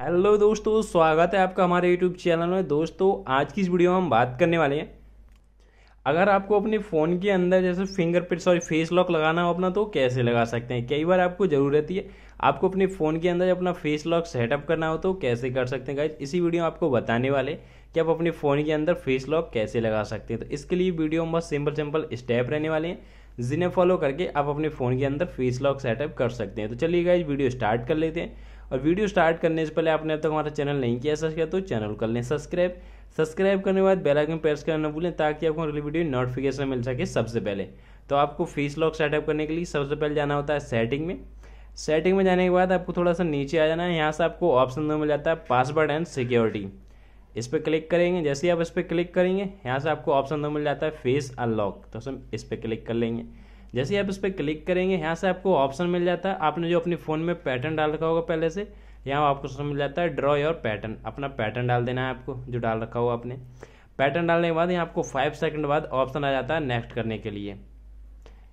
hello दोस्तों स्वागत है आपका हमारे यूट्यूब चैनल में दोस्तों आज की इस वीडियो में हम बात करने वाले हैं अगर आपको अपने फ़ोन के अंदर जैसे फिंगरप्रिंट सॉरी फेस लॉक लगाना हो अपना तो कैसे लगा सकते हैं कई बार आपको ज़रूरत रहती है आपको अपने फ़ोन के अंदर अपना फेस लॉक सेटअप करना हो तो कैसे कर सकते हैं गाइज इसी वीडियो में आपको बताने वाले कि आप अपने फ़ोन के अंदर फेस लॉक कैसे लगा सकते हैं तो इसके लिए वीडियो में बहुत सिंपल सिंपल स्टेप रहने वाले हैं जिन्हें फॉलो करके आप अपने फ़ोन के अंदर फेस लॉक सेटअप कर सकते हैं तो चलिए गाइज वीडियो स्टार्ट कर लेते हैं और वीडियो स्टार्ट करने से पहले आपने अब तक हमारा चैनल नहीं किया सब्सक्राइब तो चैनल कर लें सब्सक्राइब सब्सक्राइब करने के बाद बेल आइकन प्रेस करना भूलें ताकि आपको अगली वीडियो नोटिफिकेशन मिल सके सबसे पहले तो आपको फेस लॉक सेटअप करने के लिए सबसे पहले जाना होता है सेटिंग में सेटिंग में जाने के बाद आपको थोड़ा सा नीचे आ जाना है यहाँ से आपको ऑप्शन दो मिल जाता है पासवर्ड एंड सिक्योरिटी इस पर क्लिक करेंगे जैसे ही आप इस पर क्लिक करेंगे यहाँ से आपको ऑप्शन दो मिल जाता है फेस अनलॉक तो सब इस पर क्लिक कर लेंगे जैसे आप इस पर क्लिक करेंगे यहाँ से आपको ऑप्शन मिल जाता है आपने जो अपने फ़ोन में पैटर्न डाल रखा होगा पहले से यहाँ आपको ऑप्शन मिल जाता है ड्रॉ योर पैटर्न अपना पैटर्न डाल देना है आपको जो डाल रखा होगा आपने पैटर्न डालने के बाद यहाँ आपको फाइव सेकेंड बाद ऑप्शन आ जाता है नेक्स्ट करने के लिए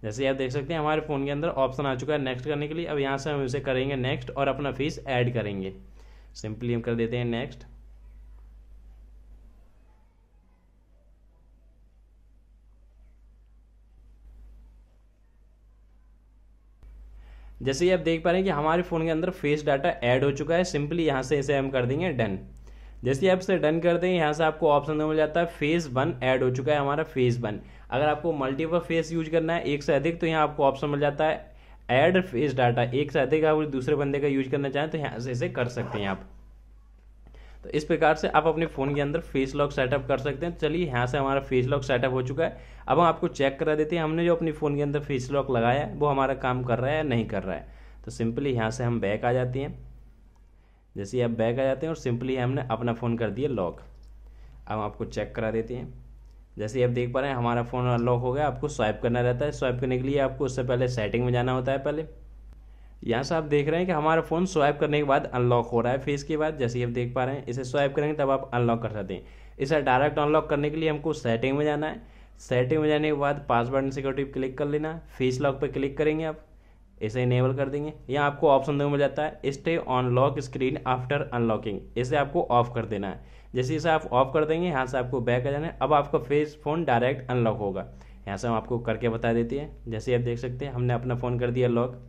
जैसे आप देख सकते हैं हमारे फ़ोन के अंदर ऑप्शन आ चुका है नेक्स्ट करने के लिए अब यहाँ से हम इसे करेंगे नेक्स्ट और अपना फीस ऐड करेंगे सिंपली हम कर देते हैं नेक्स्ट जैसे ही आप देख पा रहे हैं कि हमारे फ़ोन के अंदर फेस डाटा ऐड हो चुका है सिंपली यहाँ से इसे हम कर देंगे डन जैसे आप इसे डन कर देंगे यहाँ से आपको ऑप्शन मिल जाता है फेस वन ऐड हो चुका है हमारा फेस वन अगर आपको मल्टीपल फेस यूज करना है एक से अधिक तो यहाँ आपको ऑप्शन मिल जाता है ऐड फेस डाटा एक से अधिक आप दूसरे बंदे का यूज करना चाहें तो यहाँ से इसे कर सकते हैं आप तो इस प्रकार से आप अपने फ़ोन के अंदर फेस लॉक सेटअप कर सकते हैं चलिए यहाँ से हमारा फेस लॉक सेटअप हो चुका है अब हम आपको चेक करा देते हैं हमने जो अपने फ़ोन के अंदर फेस लॉक लगाया है वो हमारा काम कर रहा है या नहीं कर रहा है तो सिंपली यहाँ से हम बैक आ जाते हैं जैसे आप बैक आ जाते हैं और सिंपली हमने अपना फ़ोन कर दिया लॉक अब आपको चेक करा देते हैं जैसे आप देख पा रहे हैं हमारा फ़ोन अनलॉक हो गया आपको स्वाइप करना रहता है स्वाइप करने के लिए आपको उससे पहले सेटिंग में जाना होता है पहले यहाँ से आप देख रहे हैं कि हमारा फ़ोन स्वाइप करने के बाद अनलॉक हो रहा है फेस के बाद जैसे आप देख पा रहे हैं इसे स्वाइप करेंगे तब आप अनलॉक कर सकते हैं इसे डायरेक्ट अनलॉक करने के लिए हमको सेटिंग में जाना है सेटिंग में जाने के बाद पासवर्ड एंड सिक्योरिटी क्लिक कर लेना फेस लॉक पर क्लिक करेंगे आप इसे इनेबल कर देंगे या आपको ऑप्शन देखने मिल जाता है stay on lock screen after unlocking इसे आपको ऑफ कर देना है जैसे इसे आप ऑफ कर देंगे यहाँ से आपको बैक आ जाना है अब आपका फेस फ़ोन डायरेक्ट अनलॉक होगा यहाँ से हम आपको करके बता देती है जैसे आप देख सकते हैं हमने अपना फ़ोन कर दिया लॉक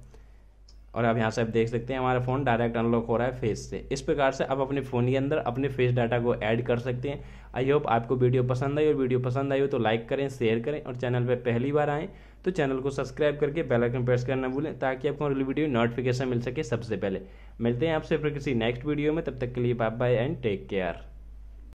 और आप यहाँ से आप देख सकते हैं हमारा फ़ोन डायरेक्ट अनलॉक हो रहा है फेस से इस प्रकार से आप अपने फ़ोन के अंदर अपने फेस डाटा को ऐड कर सकते हैं आई होप आपको वीडियो पसंद आई और वीडियो पसंद आई हो तो लाइक करें शेयर करें और चैनल पर पहली बार आएँ तो चैनल को सब्सक्राइब करके बेल आइकन प्रेस करना भूलें ताकि आपको अगली वीडियो नोटिफिकेशन मिल सके सबसे पहले मिलते हैं आपसे फिर किसी नेक्स्ट वीडियो में तब तक के लिए bye bye and take care